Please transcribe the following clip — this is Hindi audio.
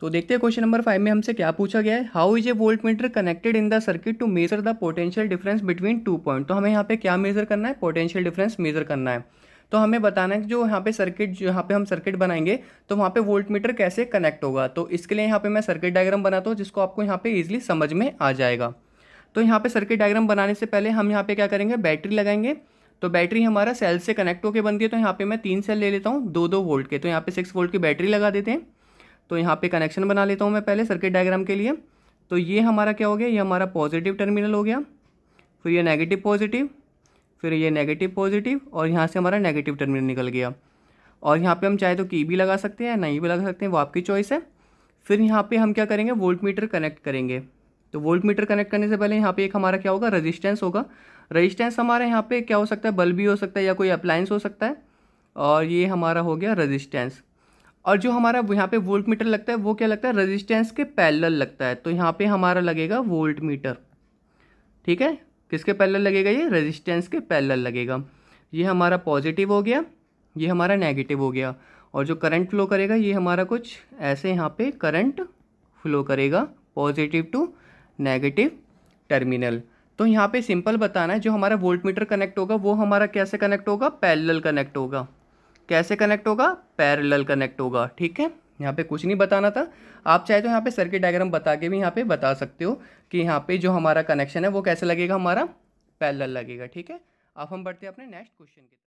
तो देखते हैं क्वेश्चन नंबर फाइव में हमसे क्या पूछा गया है how is a voltmeter connected in the circuit to measure the potential difference between two point तो हमें यहाँ पे क्या मेजर करना है पोटेंशियल डिफरेंस मेजर करना है तो हमें बताना है कि जो यहाँ पे सर्किट जो यहाँ पे हम सर्किट बनाएंगे तो वहाँ पे वोल्ट मीटर कैसे कनेक्ट होगा तो इसके लिए यहाँ पे मैं सर्किट डायग्राम बनाता हूँ जिसको आपको यहाँ पे इजीली समझ में आ जाएगा तो यहाँ पे सर्किट डायग्राम बनाने से पहले हम यहाँ पे क्या करेंगे बैटरी लगाएंगे तो बैटरी हमारा सेल से कनेक्ट होकर बनती है तो यहाँ पे मैं तीन सेल ले लेता हूँ दो दो वोल्ट के तो यहाँ पे सिक्स वोल्ट की बैटरी लगा देते हैं तो यहाँ पे कनेक्शन बना लेता हूँ मैं पहले सर्किट डायग्राम के लिए तो ये हमारा क्या हो गया ये हमारा पॉजिटिव टर्मिनल हो गया फिर ये नेगेटिव पॉजिटिव फिर ये नेगेटिव पॉजिटिव और यहाँ से हमारा नेगेटिव टर्मिनल निकल गया और यहाँ पे हम चाहे तो की भी लगा सकते हैं नहीं भी लगा सकते हैं वो आपकी चॉइस है फिर यहाँ पे हम क्या करेंगे वोल्ट मीटर कनेक्ट करेंगे तो वोल्ट मीटर कनेक्ट करने से पहले यहाँ पे एक हमारा क्या होगा रजिस्टेंस होगा रजिस्टेंस हमारे यहाँ पे क्या हो सकता है बल्ब भी हो सकता है या कोई अप्लायंस हो सकता है और ये हमारा हो गया रजिस्टेंस और जो हमारा यहाँ पे वोल्ट मीटर लगता है वो क्या लगता है रेजिस्टेंस के पैलर लगता है तो यहाँ पे हमारा लगेगा वोल्ट मीटर ठीक है किसके पैलर लगेगा ये रेजिस्टेंस के पैलर लगेगा ये हमारा पॉजिटिव हो गया ये हमारा नेगेटिव हो गया और जो करंट फ्लो करेगा ये हमारा कुछ ऐसे यहाँ पे करंट फ्लो करेगा पॉजिटिव टू नेगेटिव टर्मिनल तो यहाँ पे सिंपल बताना है जो हमारा वोल्ट मीटर कनेक्ट होगा वो हमारा कैसे कनेक्ट होगा पैलल कनेक्ट होगा कैसे कनेक्ट होगा पैरेलल कनेक्ट होगा ठीक है यहाँ पे कुछ नहीं बताना था आप चाहे तो यहाँ पे सर्किट डायग्राम बता के भी यहाँ पे बता सकते हो कि यहाँ पे जो हमारा कनेक्शन है वो कैसे लगेगा हमारा पैरेलल लगेगा ठीक है अब हम बढ़ते हैं अपने नेक्स्ट क्वेश्चन के